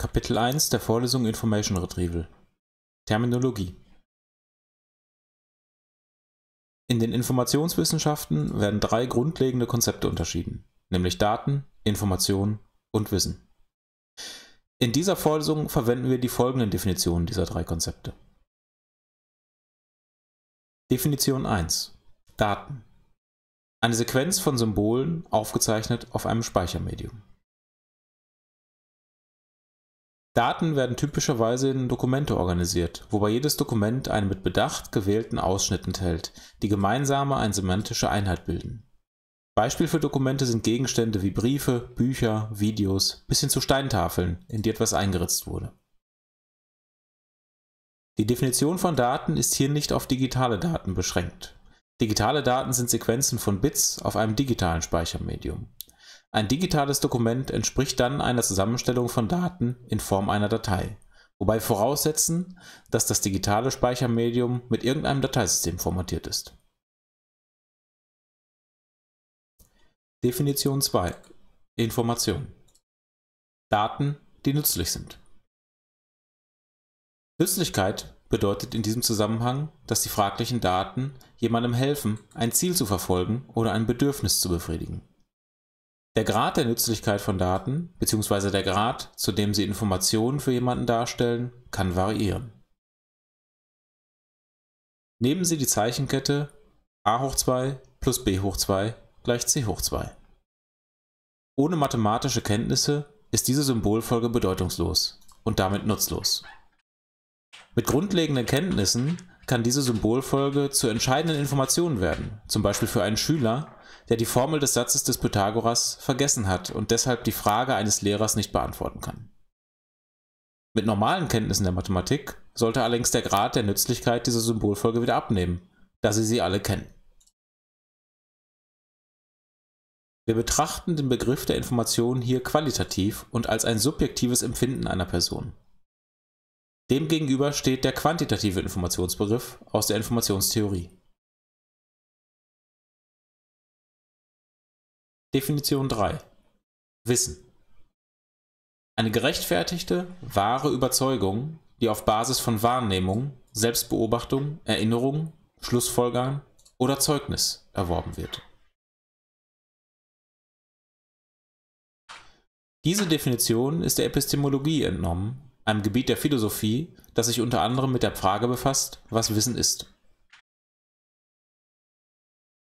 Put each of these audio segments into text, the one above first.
Kapitel 1 der Vorlesung Information Retrieval Terminologie In den Informationswissenschaften werden drei grundlegende Konzepte unterschieden, nämlich Daten, Information und Wissen. In dieser Vorlesung verwenden wir die folgenden Definitionen dieser drei Konzepte. Definition 1 Daten Eine Sequenz von Symbolen aufgezeichnet auf einem Speichermedium. Daten werden typischerweise in Dokumente organisiert, wobei jedes Dokument einen mit Bedacht gewählten Ausschnitt enthält, die gemeinsame eine semantische Einheit bilden. Beispiel für Dokumente sind Gegenstände wie Briefe, Bücher, Videos bis hin zu Steintafeln, in die etwas eingeritzt wurde. Die Definition von Daten ist hier nicht auf digitale Daten beschränkt. Digitale Daten sind Sequenzen von Bits auf einem digitalen Speichermedium ein digitales Dokument entspricht dann einer Zusammenstellung von Daten in Form einer Datei, wobei voraussetzen, dass das digitale Speichermedium mit irgendeinem Dateisystem formatiert ist. Definition 2 Information Daten, die nützlich sind. Nützlichkeit bedeutet in diesem Zusammenhang, dass die fraglichen Daten jemandem helfen, ein Ziel zu verfolgen oder ein Bedürfnis zu befriedigen. Der Grad der Nützlichkeit von Daten bzw. der Grad, zu dem sie Informationen für jemanden darstellen, kann variieren. Nehmen Sie die Zeichenkette a hoch 2 plus b hoch 2 gleich c hoch 2. Ohne mathematische Kenntnisse ist diese Symbolfolge bedeutungslos und damit nutzlos. Mit grundlegenden Kenntnissen kann diese Symbolfolge zur entscheidenden Information werden, zum Beispiel für einen Schüler, der die Formel des Satzes des Pythagoras vergessen hat und deshalb die Frage eines Lehrers nicht beantworten kann. Mit normalen Kenntnissen der Mathematik sollte allerdings der Grad der Nützlichkeit dieser Symbolfolge wieder abnehmen, da Sie sie alle kennen. Wir betrachten den Begriff der Information hier qualitativ und als ein subjektives Empfinden einer Person. Demgegenüber steht der quantitative Informationsbegriff aus der Informationstheorie. Definition 3 Wissen Eine gerechtfertigte, wahre Überzeugung, die auf Basis von Wahrnehmung, Selbstbeobachtung, Erinnerung, Schlussfolgern oder Zeugnis erworben wird. Diese Definition ist der Epistemologie entnommen einem Gebiet der Philosophie, das sich unter anderem mit der Frage befasst, was Wissen ist.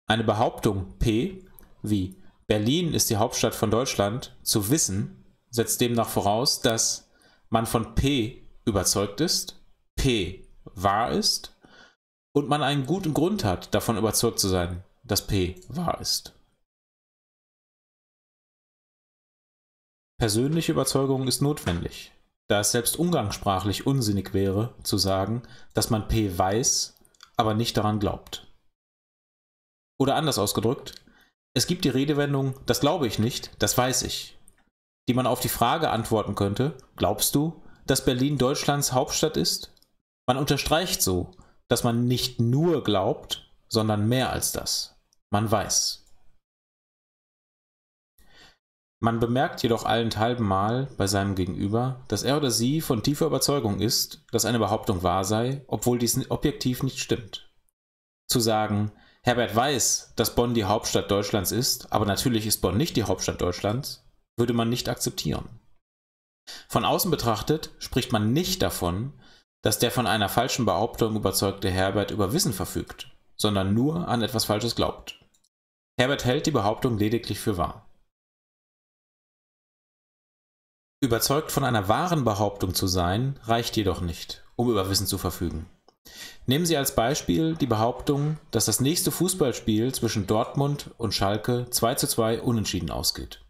Eine Behauptung P wie Berlin ist die Hauptstadt von Deutschland zu wissen setzt demnach voraus, dass man von P überzeugt ist, P wahr ist und man einen guten Grund hat, davon überzeugt zu sein, dass P wahr ist. Persönliche Überzeugung ist notwendig, da es selbst umgangssprachlich unsinnig wäre, zu sagen, dass man P weiß, aber nicht daran glaubt. Oder anders ausgedrückt, es gibt die Redewendung, das glaube ich nicht, das weiß ich, die man auf die Frage antworten könnte, glaubst du, dass Berlin Deutschlands Hauptstadt ist? Man unterstreicht so, dass man nicht nur glaubt, sondern mehr als das. Man weiß. Man bemerkt jedoch allenthalben mal bei seinem Gegenüber, dass er oder sie von tiefer Überzeugung ist, dass eine Behauptung wahr sei, obwohl dies objektiv nicht stimmt. Zu sagen, Herbert weiß, dass Bonn die Hauptstadt Deutschlands ist, aber natürlich ist Bonn nicht die Hauptstadt Deutschlands, würde man nicht akzeptieren. Von außen betrachtet spricht man nicht davon, dass der von einer falschen Behauptung überzeugte Herbert über Wissen verfügt, sondern nur an etwas Falsches glaubt. Herbert hält die Behauptung lediglich für wahr. Überzeugt von einer wahren Behauptung zu sein, reicht jedoch nicht, um über Wissen zu verfügen. Nehmen Sie als Beispiel die Behauptung, dass das nächste Fußballspiel zwischen Dortmund und Schalke 2:2 unentschieden ausgeht.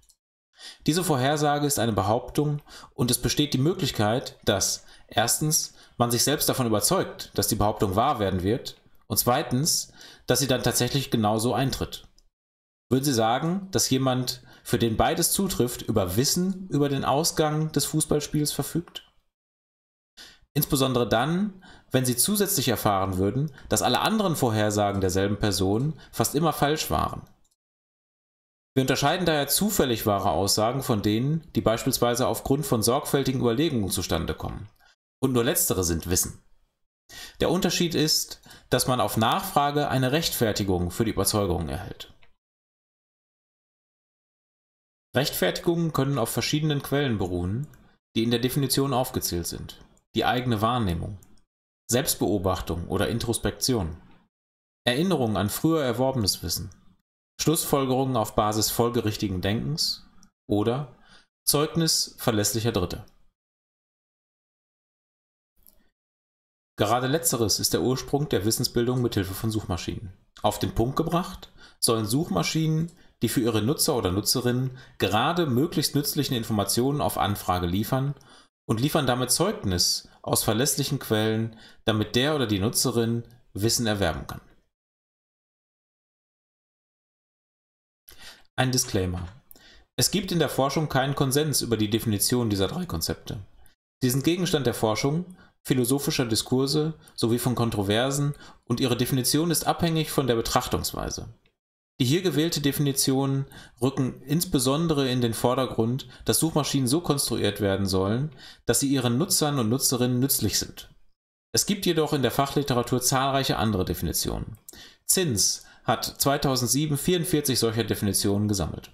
Diese Vorhersage ist eine Behauptung und es besteht die Möglichkeit, dass erstens man sich selbst davon überzeugt, dass die Behauptung wahr werden wird und zweitens, dass sie dann tatsächlich genauso eintritt. Würden Sie sagen, dass jemand, für den beides zutrifft, über Wissen über den Ausgang des Fußballspiels verfügt? Insbesondere dann, wenn Sie zusätzlich erfahren würden, dass alle anderen Vorhersagen derselben Person fast immer falsch waren. Wir unterscheiden daher zufällig wahre Aussagen von denen, die beispielsweise aufgrund von sorgfältigen Überlegungen zustande kommen. Und nur letztere sind Wissen. Der Unterschied ist, dass man auf Nachfrage eine Rechtfertigung für die Überzeugungen erhält. Rechtfertigungen können auf verschiedenen Quellen beruhen, die in der Definition aufgezählt sind. Die eigene Wahrnehmung, Selbstbeobachtung oder Introspektion, Erinnerung an früher erworbenes Wissen, Schlussfolgerungen auf Basis folgerichtigen Denkens oder Zeugnis verlässlicher Dritte. Gerade letzteres ist der Ursprung der Wissensbildung mithilfe von Suchmaschinen. Auf den Punkt gebracht sollen Suchmaschinen die für ihre Nutzer oder Nutzerinnen gerade möglichst nützlichen Informationen auf Anfrage liefern und liefern damit Zeugnis aus verlässlichen Quellen, damit der oder die Nutzerin Wissen erwerben kann. Ein Disclaimer. Es gibt in der Forschung keinen Konsens über die Definition dieser drei Konzepte. Sie sind Gegenstand der Forschung, philosophischer Diskurse sowie von Kontroversen und ihre Definition ist abhängig von der Betrachtungsweise. Die hier gewählte Definition rücken insbesondere in den Vordergrund, dass Suchmaschinen so konstruiert werden sollen, dass sie ihren Nutzern und Nutzerinnen nützlich sind. Es gibt jedoch in der Fachliteratur zahlreiche andere Definitionen. Zins hat 2007 44 solcher Definitionen gesammelt.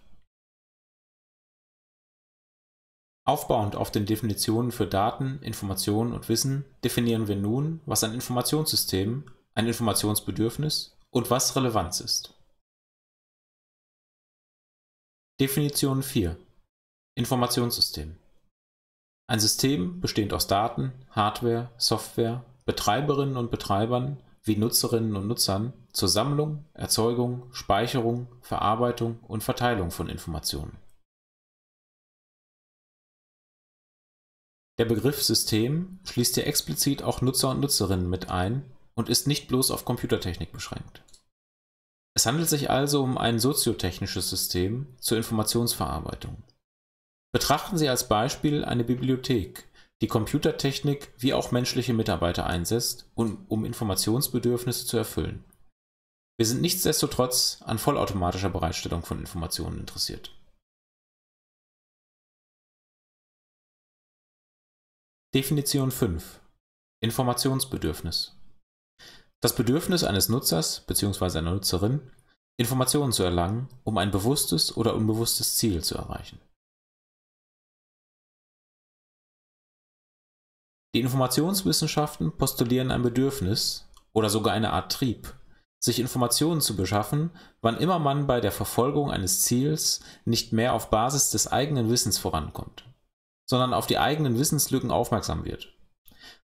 Aufbauend auf den Definitionen für Daten, Informationen und Wissen definieren wir nun, was ein Informationssystem, ein Informationsbedürfnis und was Relevanz ist. Definition 4 Informationssystem Ein System bestehend aus Daten, Hardware, Software, Betreiberinnen und Betreibern wie Nutzerinnen und Nutzern zur Sammlung, Erzeugung, Speicherung, Verarbeitung und Verteilung von Informationen. Der Begriff System schließt hier explizit auch Nutzer und Nutzerinnen mit ein und ist nicht bloß auf Computertechnik beschränkt es handelt sich also um ein soziotechnisches System zur Informationsverarbeitung. Betrachten Sie als Beispiel eine Bibliothek, die Computertechnik wie auch menschliche Mitarbeiter einsetzt, um Informationsbedürfnisse zu erfüllen. Wir sind nichtsdestotrotz an vollautomatischer Bereitstellung von Informationen interessiert. Definition 5 Informationsbedürfnis das Bedürfnis eines Nutzers bzw. einer Nutzerin, Informationen zu erlangen, um ein bewusstes oder unbewusstes Ziel zu erreichen. Die Informationswissenschaften postulieren ein Bedürfnis oder sogar eine Art Trieb, sich Informationen zu beschaffen, wann immer man bei der Verfolgung eines Ziels nicht mehr auf Basis des eigenen Wissens vorankommt, sondern auf die eigenen Wissenslücken aufmerksam wird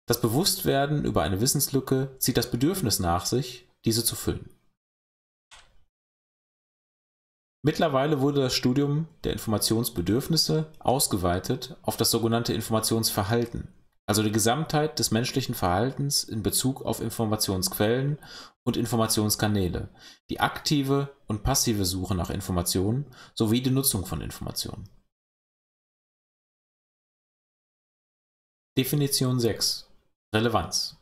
das Bewusstwerden über eine Wissenslücke zieht das Bedürfnis nach sich, diese zu füllen. Mittlerweile wurde das Studium der Informationsbedürfnisse ausgeweitet auf das sogenannte Informationsverhalten, also die Gesamtheit des menschlichen Verhaltens in Bezug auf Informationsquellen und Informationskanäle, die aktive und passive Suche nach Informationen sowie die Nutzung von Informationen. Definition 6 Relevanz.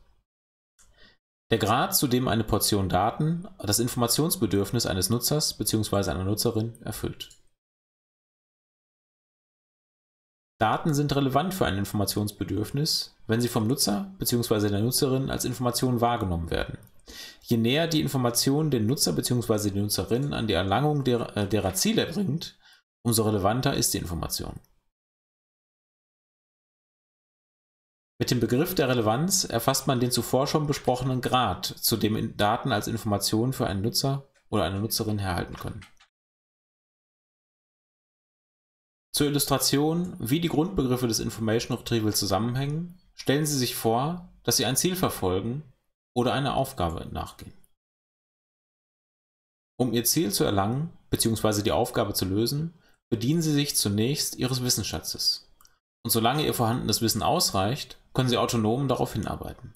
Der Grad, zu dem eine Portion Daten das Informationsbedürfnis eines Nutzers bzw. einer Nutzerin erfüllt. Daten sind relevant für ein Informationsbedürfnis, wenn sie vom Nutzer bzw. der Nutzerin als Information wahrgenommen werden. Je näher die Information den Nutzer bzw. die Nutzerin an die Erlangung der, äh, derer Ziele bringt, umso relevanter ist die Information. Mit dem Begriff der Relevanz erfasst man den zuvor schon besprochenen Grad, zu dem Daten als Information für einen Nutzer oder eine Nutzerin herhalten können. Zur Illustration, wie die Grundbegriffe des Information Retrieval zusammenhängen, stellen Sie sich vor, dass Sie ein Ziel verfolgen oder einer Aufgabe nachgehen. Um Ihr Ziel zu erlangen bzw. die Aufgabe zu lösen, bedienen Sie sich zunächst Ihres Wissensschatzes. Und solange Ihr vorhandenes Wissen ausreicht, können Sie autonom darauf hinarbeiten.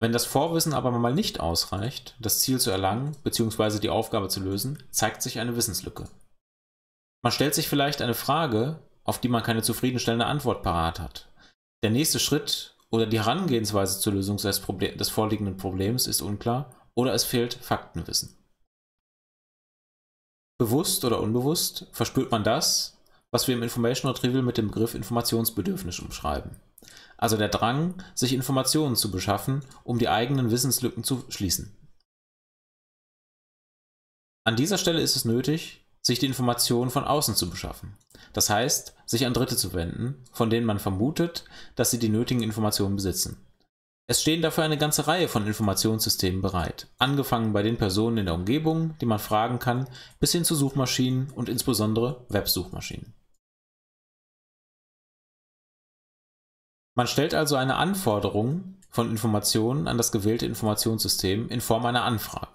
Wenn das Vorwissen aber mal nicht ausreicht, das Ziel zu erlangen bzw. die Aufgabe zu lösen, zeigt sich eine Wissenslücke. Man stellt sich vielleicht eine Frage, auf die man keine zufriedenstellende Antwort parat hat. Der nächste Schritt oder die Herangehensweise zur Lösung des, Problem, des vorliegenden Problems ist unklar oder es fehlt Faktenwissen. Bewusst oder unbewusst verspürt man das, was wir im Information Retrieval mit dem Begriff Informationsbedürfnis umschreiben. Also der Drang, sich Informationen zu beschaffen, um die eigenen Wissenslücken zu schließen. An dieser Stelle ist es nötig, sich die Informationen von außen zu beschaffen. Das heißt, sich an Dritte zu wenden, von denen man vermutet, dass sie die nötigen Informationen besitzen. Es stehen dafür eine ganze Reihe von Informationssystemen bereit, angefangen bei den Personen in der Umgebung, die man fragen kann, bis hin zu Suchmaschinen und insbesondere Websuchmaschinen. Man stellt also eine Anforderung von Informationen an das gewählte Informationssystem in Form einer Anfrage.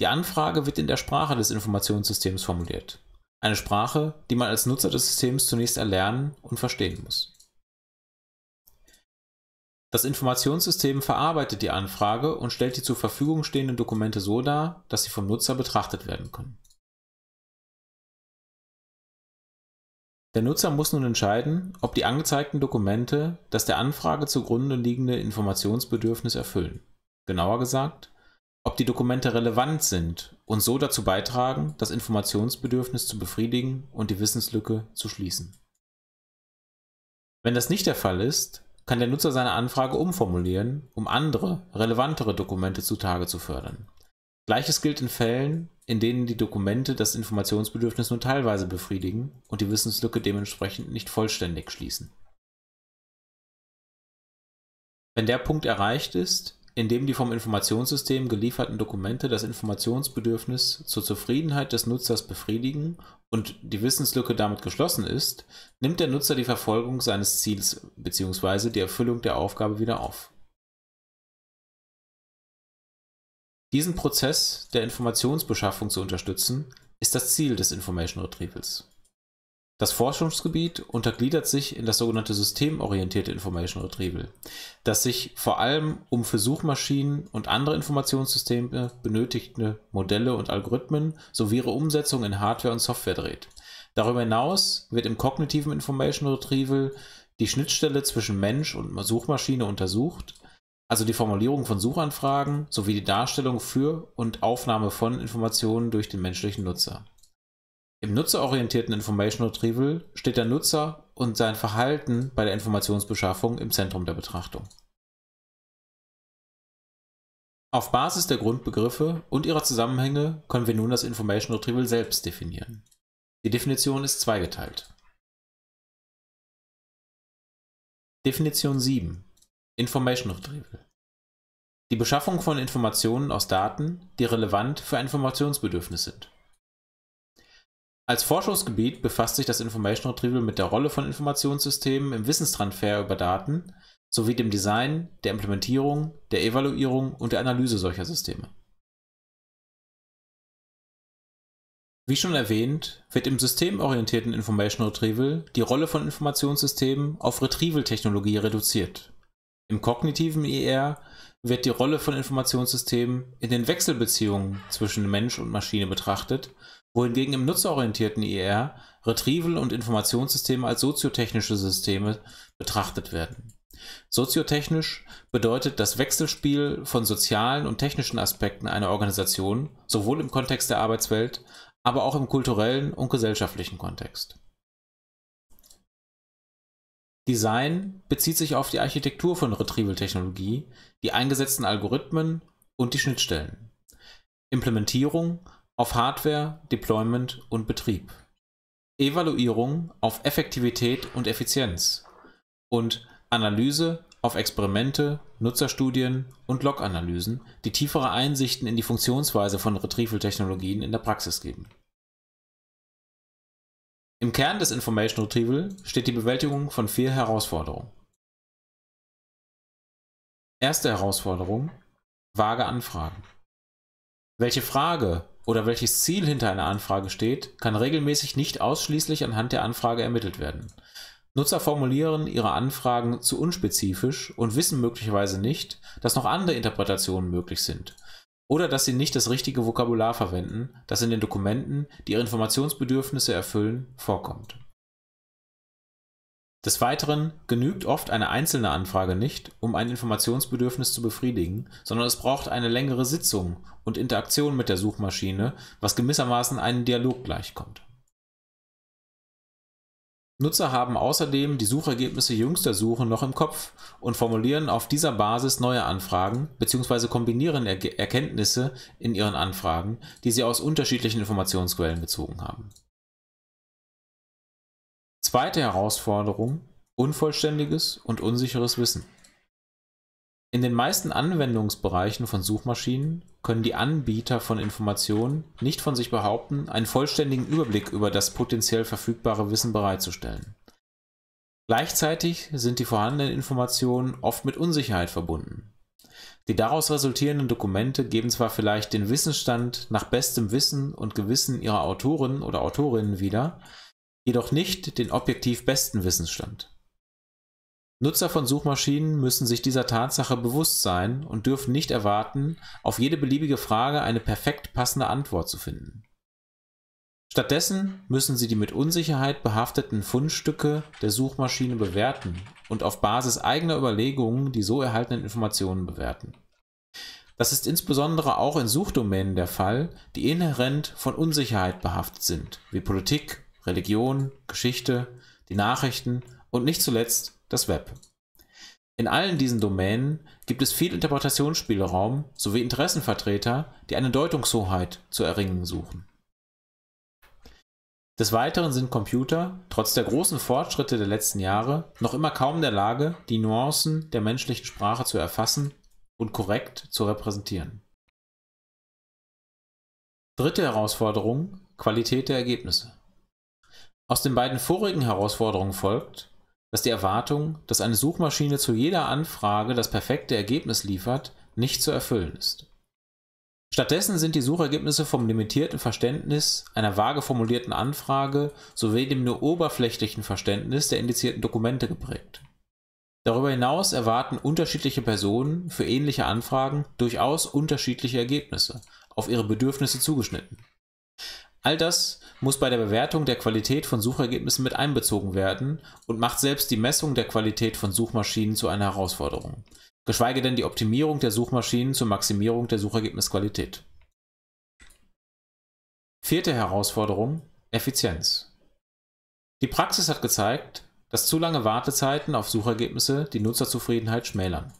Die Anfrage wird in der Sprache des Informationssystems formuliert. Eine Sprache, die man als Nutzer des Systems zunächst erlernen und verstehen muss. Das Informationssystem verarbeitet die Anfrage und stellt die zur Verfügung stehenden Dokumente so dar, dass sie vom Nutzer betrachtet werden können. Der Nutzer muss nun entscheiden, ob die angezeigten Dokumente das der Anfrage zugrunde liegende Informationsbedürfnis erfüllen. Genauer gesagt, ob die Dokumente relevant sind und so dazu beitragen, das Informationsbedürfnis zu befriedigen und die Wissenslücke zu schließen. Wenn das nicht der Fall ist, kann der Nutzer seine Anfrage umformulieren, um andere, relevantere Dokumente zutage zu fördern. Gleiches gilt in Fällen, in denen die Dokumente das Informationsbedürfnis nur teilweise befriedigen und die Wissenslücke dementsprechend nicht vollständig schließen. Wenn der Punkt erreicht ist, in dem die vom Informationssystem gelieferten Dokumente das Informationsbedürfnis zur Zufriedenheit des Nutzers befriedigen und die Wissenslücke damit geschlossen ist, nimmt der Nutzer die Verfolgung seines Ziels bzw. die Erfüllung der Aufgabe wieder auf. Diesen Prozess der Informationsbeschaffung zu unterstützen, ist das Ziel des Information Retrievals. Das Forschungsgebiet untergliedert sich in das sogenannte systemorientierte Information Retrieval, das sich vor allem um für Suchmaschinen und andere Informationssysteme benötigte Modelle und Algorithmen sowie ihre Umsetzung in Hardware und Software dreht. Darüber hinaus wird im kognitiven Information Retrieval die Schnittstelle zwischen Mensch und Suchmaschine untersucht, also die Formulierung von Suchanfragen sowie die Darstellung für und Aufnahme von Informationen durch den menschlichen Nutzer. Im nutzerorientierten Information Retrieval steht der Nutzer und sein Verhalten bei der Informationsbeschaffung im Zentrum der Betrachtung. Auf Basis der Grundbegriffe und ihrer Zusammenhänge können wir nun das Information Retrieval selbst definieren. Die Definition ist zweigeteilt. Definition 7 Information Retrieval Die Beschaffung von Informationen aus Daten, die relevant für ein Informationsbedürfnis sind. Als Forschungsgebiet befasst sich das Information Retrieval mit der Rolle von Informationssystemen im Wissenstransfer über Daten sowie dem Design, der Implementierung, der Evaluierung und der Analyse solcher Systeme. Wie schon erwähnt, wird im systemorientierten Information Retrieval die Rolle von Informationssystemen auf Retrieval-Technologie reduziert. Im kognitiven IR e wird die Rolle von Informationssystemen in den Wechselbeziehungen zwischen Mensch und Maschine betrachtet wohingegen im nutzerorientierten IR e Retrieval- und Informationssysteme als soziotechnische Systeme betrachtet werden. Soziotechnisch bedeutet das Wechselspiel von sozialen und technischen Aspekten einer Organisation, sowohl im Kontext der Arbeitswelt, aber auch im kulturellen und gesellschaftlichen Kontext. Design bezieht sich auf die Architektur von Retrieval-Technologie, die eingesetzten Algorithmen und die Schnittstellen. Implementierung auf Hardware, Deployment und Betrieb. Evaluierung auf Effektivität und Effizienz und Analyse auf Experimente, Nutzerstudien und Log-Analysen, die tiefere Einsichten in die Funktionsweise von Retrieval-Technologien in der Praxis geben. Im Kern des Information Retrieval steht die Bewältigung von vier Herausforderungen. Erste Herausforderung: vage Anfragen. Welche Frage oder welches Ziel hinter einer Anfrage steht, kann regelmäßig nicht ausschließlich anhand der Anfrage ermittelt werden. Nutzer formulieren ihre Anfragen zu unspezifisch und wissen möglicherweise nicht, dass noch andere Interpretationen möglich sind oder dass sie nicht das richtige Vokabular verwenden, das in den Dokumenten, die ihre Informationsbedürfnisse erfüllen, vorkommt. Des Weiteren genügt oft eine einzelne Anfrage nicht, um ein Informationsbedürfnis zu befriedigen, sondern es braucht eine längere Sitzung und Interaktion mit der Suchmaschine, was gewissermaßen einem Dialog gleichkommt. Nutzer haben außerdem die Suchergebnisse jüngster Suche noch im Kopf und formulieren auf dieser Basis neue Anfragen bzw. kombinieren er Erkenntnisse in ihren Anfragen, die sie aus unterschiedlichen Informationsquellen gezogen haben Zweite Herausforderung, unvollständiges und unsicheres Wissen. In den meisten Anwendungsbereichen von Suchmaschinen können die Anbieter von Informationen nicht von sich behaupten, einen vollständigen Überblick über das potenziell verfügbare Wissen bereitzustellen. Gleichzeitig sind die vorhandenen Informationen oft mit Unsicherheit verbunden. Die daraus resultierenden Dokumente geben zwar vielleicht den Wissensstand nach bestem Wissen und Gewissen ihrer Autoren oder Autorinnen wieder, jedoch nicht den objektiv besten Wissensstand. Nutzer von Suchmaschinen müssen sich dieser Tatsache bewusst sein und dürfen nicht erwarten, auf jede beliebige Frage eine perfekt passende Antwort zu finden. Stattdessen müssen sie die mit Unsicherheit behafteten Fundstücke der Suchmaschine bewerten und auf Basis eigener Überlegungen die so erhaltenen Informationen bewerten. Das ist insbesondere auch in Suchdomänen der Fall, die inhärent von Unsicherheit behaftet sind, wie Politik Religion, Geschichte, die Nachrichten und nicht zuletzt das Web. In allen diesen Domänen gibt es viel Interpretationsspielraum sowie Interessenvertreter, die eine Deutungshoheit zu erringen suchen. Des Weiteren sind Computer, trotz der großen Fortschritte der letzten Jahre, noch immer kaum in der Lage, die Nuancen der menschlichen Sprache zu erfassen und korrekt zu repräsentieren. Dritte Herausforderung, Qualität der Ergebnisse. Aus den beiden vorigen Herausforderungen folgt, dass die Erwartung, dass eine Suchmaschine zu jeder Anfrage das perfekte Ergebnis liefert, nicht zu erfüllen ist. Stattdessen sind die Suchergebnisse vom limitierten Verständnis einer vage formulierten Anfrage sowie dem nur oberflächlichen Verständnis der indizierten Dokumente geprägt. Darüber hinaus erwarten unterschiedliche Personen für ähnliche Anfragen durchaus unterschiedliche Ergebnisse, auf ihre Bedürfnisse zugeschnitten. All das muss bei der Bewertung der Qualität von Suchergebnissen mit einbezogen werden und macht selbst die Messung der Qualität von Suchmaschinen zu einer Herausforderung, geschweige denn die Optimierung der Suchmaschinen zur Maximierung der Suchergebnisqualität. Vierte Herausforderung Effizienz. Die Praxis hat gezeigt, dass zu lange Wartezeiten auf Suchergebnisse die Nutzerzufriedenheit schmälern.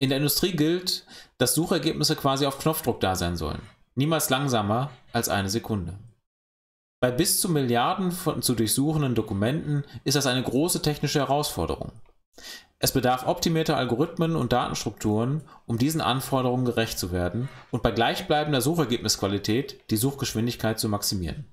In der Industrie gilt, dass Suchergebnisse quasi auf Knopfdruck da sein sollen, niemals langsamer als eine Sekunde. Bei bis zu Milliarden von zu durchsuchenden Dokumenten ist das eine große technische Herausforderung. Es bedarf optimierter Algorithmen und Datenstrukturen, um diesen Anforderungen gerecht zu werden und bei gleichbleibender Suchergebnisqualität die Suchgeschwindigkeit zu maximieren.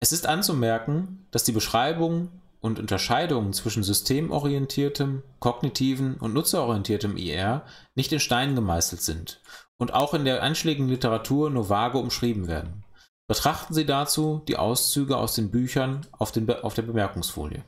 Es ist anzumerken, dass die Beschreibung und Unterscheidungen zwischen systemorientiertem, kognitiven und nutzerorientiertem IR nicht in Stein gemeißelt sind und auch in der einschlägigen Literatur nur vage umschrieben werden. Betrachten Sie dazu die Auszüge aus den Büchern auf, den Be auf der Bemerkungsfolie